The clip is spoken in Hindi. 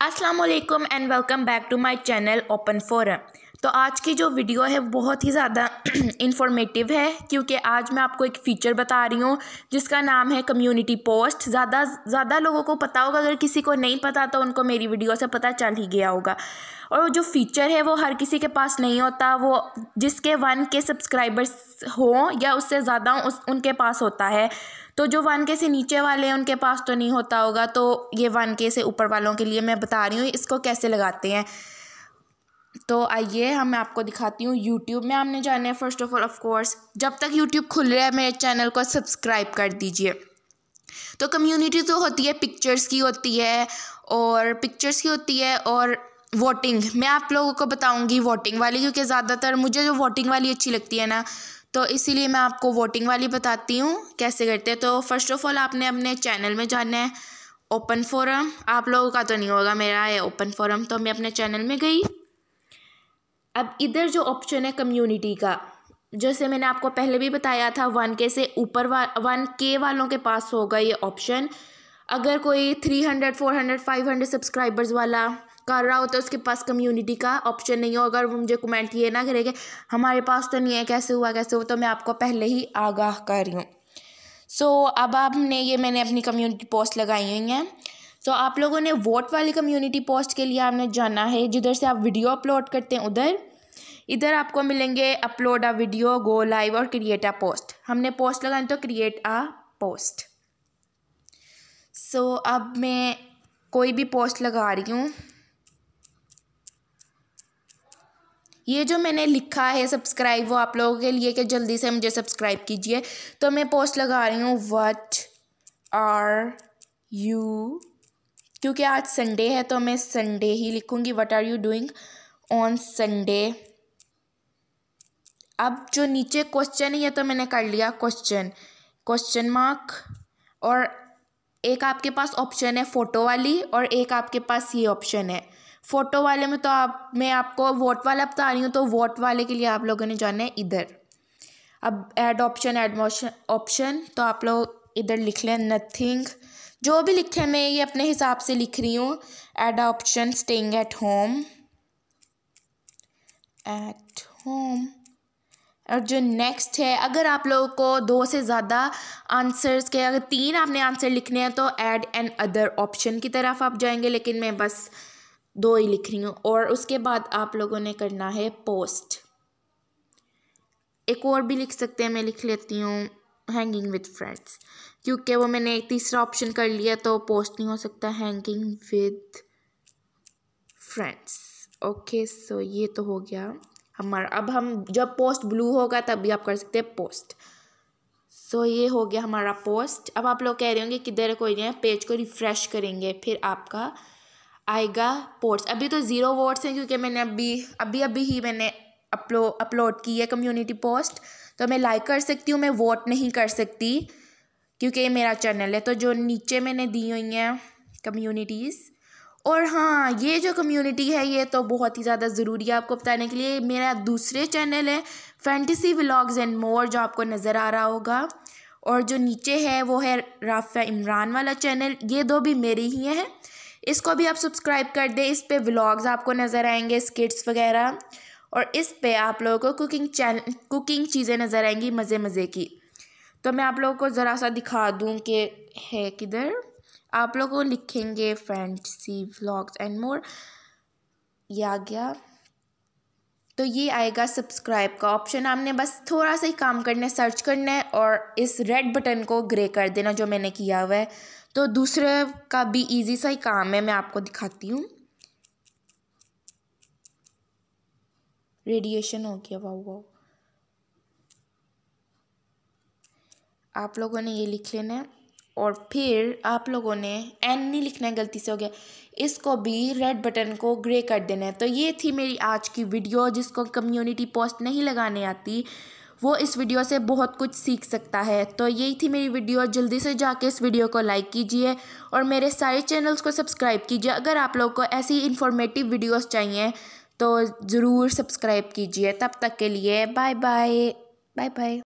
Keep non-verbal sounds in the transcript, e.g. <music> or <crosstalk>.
Assalamualaikum alaikum and welcome back to my channel Open Forum. तो आज की जो वीडियो है बहुत ही ज़्यादा इन्फॉर्मेटिव <clears throat> है क्योंकि आज मैं आपको एक फ़ीचर बता रही हूँ जिसका नाम है कम्युनिटी पोस्ट ज़्यादा ज़्यादा लोगों को पता होगा अगर किसी को नहीं पता तो उनको मेरी वीडियो से पता चल ही गया होगा और जो फ़ीचर है वो हर किसी के पास नहीं होता वो जिसके वन के सब्सक्राइबर्स हों या उससे ज़्यादा उस उनके पास होता है तो जो वन के से नीचे वाले हैं उनके पास तो नहीं होता होगा तो ये वन के से ऊपर वालों के लिए मैं बता रही हूँ इसको कैसे लगाते हैं तो आइए हम मैं आपको दिखाती हूँ यूट्यूब में आपने जाना है first of all of course जब तक यूट्यूब खुल रहा है मेरे चैनल को सब्सक्राइब कर दीजिए तो कम्युनिटी तो होती है पिक्चर्स की होती है और पिक्चर्स की होती है और वोटिंग मैं आप लोगों को बताऊंगी वोटिंग वाली क्योंकि ज़्यादातर मुझे जो वोटिंग वाली अच्छी लगती है ना तो इसीलिए मैं आपको वोटिंग वाली बताती हूँ कैसे करते हैं तो फर्स्ट ऑफ़ ऑल आपने अपने चैनल में जाना है ओपन फोरम आप लोगों का तो नहीं होगा मेरा है ओपन फोरम तो मैं अपने चैनल में गई अब इधर जो ऑप्शन है कम्युनिटी का जैसे मैंने आपको पहले भी बताया था वन के से ऊपर वा वन के वालों के पास होगा ये ऑप्शन अगर कोई three hundred four hundred five hundred subscribers वाला कर रहा हो तो उसके पास कम्युनिटी का ऑप्शन नहीं हो अगर वो मुझे कमेंट ये ना करेगा हमारे पास तो नहीं है कैसे हुआ कैसे हुआ तो मैं आपको पहले ही आगाह कर रही हूँ सो so, अब आपने ये मैंने अपनी कम्युनिटी पोस्ट लगाई हुई हैं सो तो आप लोगों ने वोट वाली कम्युनिटी पोस्ट के लिए आपने जाना है जिधर से आप वीडियो अपलोड करते हैं उधर इधर आपको मिलेंगे upload a video go live और क्रिएट अ पोस्ट हमने पोस्ट लगाए तो क्रिएट अ पोस्ट सो अब मैं कोई भी पोस्ट लगा रही हूँ ये जो मैंने लिखा है सब्सक्राइब वो आप लोगों के लिए कि जल्दी से मुझे सब्सक्राइब कीजिए तो मैं पोस्ट लगा रही हूँ वट आर यू क्योंकि आज संडे है तो मैं संडे ही लिखूँगी what are you doing on Sunday अब जो नीचे क्वेश्चन ही है तो मैंने कर लिया क्वेश्चन क्वेश्चन मार्क और एक आपके पास ऑप्शन है फ़ोटो वाली और एक आपके पास ये ऑप्शन है फ़ोटो वाले में तो आप मैं आपको वोट वाला बता रही हूँ तो वोट वाले के लिए आप लोगों ने जाना है इधर अब ऐड ऑप्शन एड ऑप्शन तो आप लोग इधर लिख लें नथिंग जो भी लिखे मैं ये अपने हिसाब से लिख रही हूँ option staying at home at home और जो नेक्स्ट है अगर आप लोगों को दो से ज़्यादा आंसर्स के अगर तीन आपने आंसर लिखने हैं तो ऐड एन अदर ऑप्शन की तरफ आप जाएंगे लेकिन मैं बस दो ही लिख रही हूँ और उसके बाद आप लोगों ने करना है पोस्ट एक और भी लिख सकते हैं मैं लिख लेती हूँ हैंगिंग विद फ्रेंड्स क्योंकि वो मैंने तीसरा ऑप्शन कर लिया तो पोस्ट नहीं हो सकता hanging with friends okay so ये तो हो गया हमारा अब हम जब पोस्ट ब्लू होगा तभी आप कर सकते हैं पोस्ट सो so, ये हो गया हमारा पोस्ट अब आप लोग कह रहे होंगे किधर कोई नहीं है पेज को रिफ़्रेश करेंगे फिर आपका आएगा पोस्ट अभी तो ज़ीरो वोट्स हैं क्योंकि मैंने अभी अभी अभी ही मैंने अपलो अपलोड की है कम्युनिटी पोस्ट तो मैं लाइक कर सकती हूँ मैं वोट नहीं कर सकती क्योंकि ये मेरा चैनल है तो जो नीचे मैंने दी हुई हैं कम्युनिटीज़ और हाँ ये जो कम्युनिटी है ये तो बहुत ही ज़्यादा ज़रूरी है आपको बताने के लिए मेरा दूसरे चैनल है फैंटसी व्लॉग्स एंड मोर जो आपको नज़र आ रहा होगा और जो नीचे है वो है राफा इमरान वाला चैनल ये दो भी मेरे ही हैं इसको भी आप सब्सक्राइब कर दें इस पर व्लॉग्स आपको नज़र आएंगे स्किट्स वगैरह और इस पे आप लोगों को कुकिंग चैनल कुकिंग चीज़ें नज़र आएंगी मज़े मज़े की तो मैं आप लोगों को ज़रा सा दिखा दूँ कि है किधर आप लोगों को लिखेंगे फैंसी व्लॉग्स एंड मोर ये आ गया तो ये आएगा सब्सक्राइब का ऑप्शन आपने बस थोड़ा सा ही काम करना है सर्च करना है और इस रेड बटन को ग्रे कर देना जो मैंने किया हुआ है तो दूसरे का भी इजी सा ही काम है मैं आपको दिखाती हूँ रेडिएशन हो गया वाह वाह आप लोगों ने ये लिख लेना है और फिर आप लोगों ने एन नहीं लिखना है गलती से हो गया इसको भी रेड बटन को ग्रे कर देना है तो ये थी मेरी आज की वीडियो जिसको कम्युनिटी पोस्ट नहीं लगाने आती वो इस वीडियो से बहुत कुछ सीख सकता है तो यही थी मेरी वीडियो जल्दी से जाके इस वीडियो को लाइक कीजिए और मेरे सारे चैनल्स को सब्सक्राइब कीजिए अगर आप लोग को ऐसी इन्फॉर्मेटिव वीडियोज़ चाहिए तो ज़रूर सब्सक्राइब कीजिए तब तक के लिए बाय बाय बाय बाय